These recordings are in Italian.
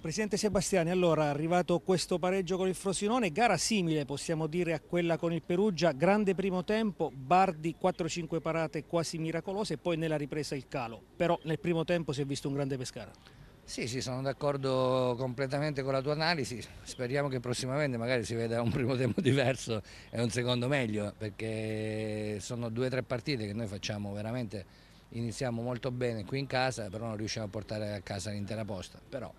Presidente Sebastiani, allora è arrivato questo pareggio con il Frosinone, gara simile possiamo dire a quella con il Perugia, grande primo tempo, Bardi 4-5 parate quasi miracolose e poi nella ripresa il calo, però nel primo tempo si è visto un grande Pescara. Sì, sì, sono d'accordo completamente con la tua analisi, speriamo che prossimamente magari si veda un primo tempo diverso e un secondo meglio, perché sono due o tre partite che noi facciamo veramente, iniziamo molto bene qui in casa, però non riusciamo a portare a casa l'intera posta, però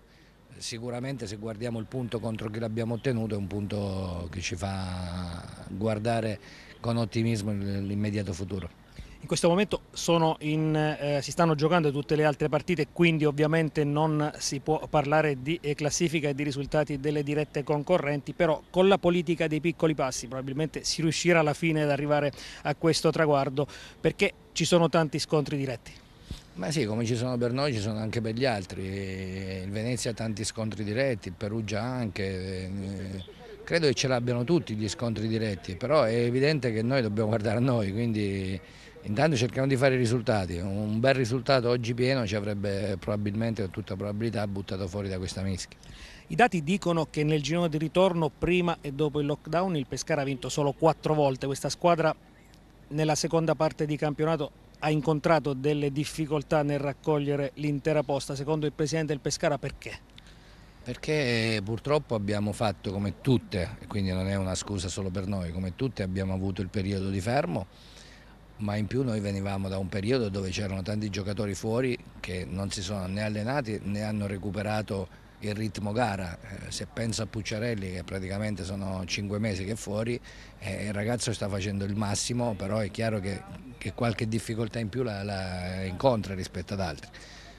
Sicuramente se guardiamo il punto contro chi l'abbiamo ottenuto è un punto che ci fa guardare con ottimismo l'immediato futuro. In questo momento in, eh, si stanno giocando tutte le altre partite, quindi ovviamente non si può parlare di eh, classifica e di risultati delle dirette concorrenti, però con la politica dei piccoli passi probabilmente si riuscirà alla fine ad arrivare a questo traguardo perché ci sono tanti scontri diretti. Ma sì, come ci sono per noi, ci sono anche per gli altri. Eh, il Venezia ha tanti scontri diretti, il Perugia anche. Eh, credo che ce l'abbiano tutti gli scontri diretti, però è evidente che noi dobbiamo guardare a noi, quindi intanto cerchiamo di fare i risultati. Un bel risultato oggi pieno ci avrebbe probabilmente, con tutta probabilità, buttato fuori da questa mischia. I dati dicono che nel girone di ritorno, prima e dopo il lockdown, il Pescara ha vinto solo quattro volte. Questa squadra nella seconda parte di campionato ha incontrato delle difficoltà nel raccogliere l'intera posta, secondo il presidente del Pescara perché? Perché purtroppo abbiamo fatto come tutte, quindi non è una scusa solo per noi, come tutte abbiamo avuto il periodo di fermo, ma in più noi venivamo da un periodo dove c'erano tanti giocatori fuori che non si sono né allenati né hanno recuperato il ritmo gara. Eh, se penso a Pucciarelli che praticamente sono cinque mesi che è fuori, eh, il ragazzo sta facendo il massimo, però è chiaro che, che qualche difficoltà in più la, la, incontra rispetto ad altri.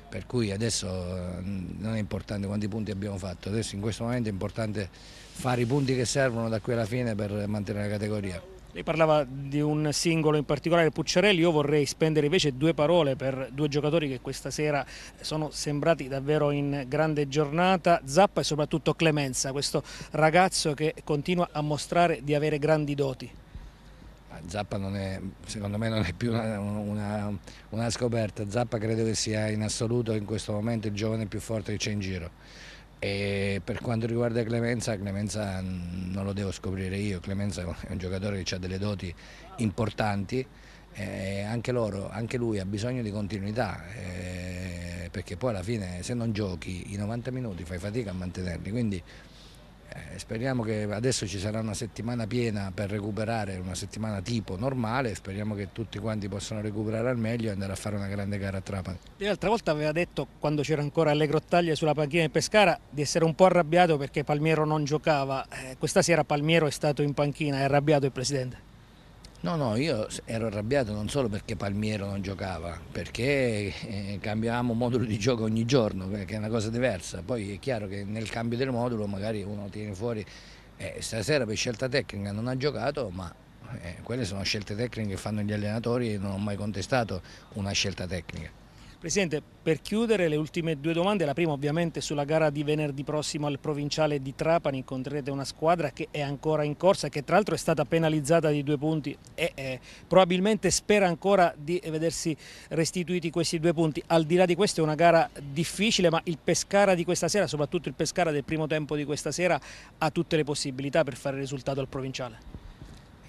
Per cui adesso eh, non è importante quanti punti abbiamo fatto, adesso in questo momento è importante fare i punti che servono da qui alla fine per mantenere la categoria. Lei parlava di un singolo in particolare, Pucciarelli, io vorrei spendere invece due parole per due giocatori che questa sera sono sembrati davvero in grande giornata, Zappa e soprattutto Clemenza, questo ragazzo che continua a mostrare di avere grandi doti. Zappa è, secondo me non è più una, una, una scoperta, Zappa credo che sia in assoluto in questo momento il giovane più forte che c'è in giro e per quanto riguarda Clemenza, Clemenza non lo devo scoprire io, Clemenza è un giocatore che ha delle doti importanti, eh, anche, loro, anche, lui ha bisogno di continuità, eh, perché poi alla fine se non giochi i 90 minuti fai fatica a mantenerli, quindi eh, speriamo che adesso ci sarà una settimana piena per recuperare, una settimana tipo normale, speriamo che tutti quanti possano recuperare al meglio e andare a fare una grande gara a Trapani. L'altra volta aveva detto, quando c'era ancora alle grottaglie sulla panchina di Pescara, di essere un po' arrabbiato perché Palmiero non giocava. Eh, questa sera Palmiero è stato in panchina, è arrabbiato il Presidente? No, no, io ero arrabbiato non solo perché Palmiero non giocava, perché eh, cambiavamo modulo di gioco ogni giorno, che è una cosa diversa. Poi è chiaro che nel cambio del modulo magari uno tiene fuori, eh, stasera per scelta tecnica non ha giocato, ma eh, quelle sono scelte tecniche che fanno gli allenatori e non ho mai contestato una scelta tecnica. Presidente, per chiudere le ultime due domande, la prima ovviamente sulla gara di venerdì prossimo al provinciale di Trapani, incontrerete una squadra che è ancora in corsa, che tra l'altro è stata penalizzata di due punti e eh, probabilmente spera ancora di eh, vedersi restituiti questi due punti. Al di là di questo è una gara difficile, ma il Pescara di questa sera, soprattutto il Pescara del primo tempo di questa sera, ha tutte le possibilità per fare risultato al provinciale.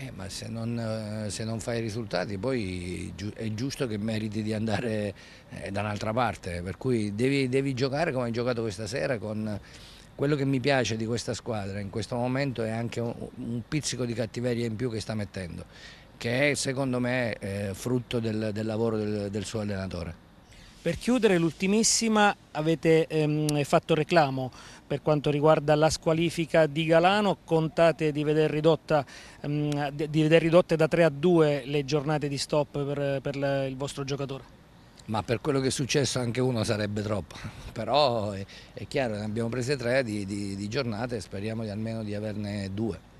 Eh, ma se non, eh, se non, fai risultati poi è giusto che meriti di andare eh, da un'altra parte, per cui devi, devi, giocare come hai giocato questa sera con quello che mi piace di questa squadra in questo momento è anche un, un pizzico di cattiveria in più che sta mettendo, che è secondo me è eh, frutto del, del lavoro del, del suo allenatore. Per chiudere l'ultimissima avete ehm, fatto reclamo per quanto riguarda la squalifica di Galano, contate di veder, ridotta, ehm, di veder ridotte da 3 a 2 le giornate di stop per, per la, il vostro giocatore? Ma per quello che è successo anche uno sarebbe troppo, però è, è chiaro, ne abbiamo prese 3 di, di, di giornate e speriamo di almeno di averne due.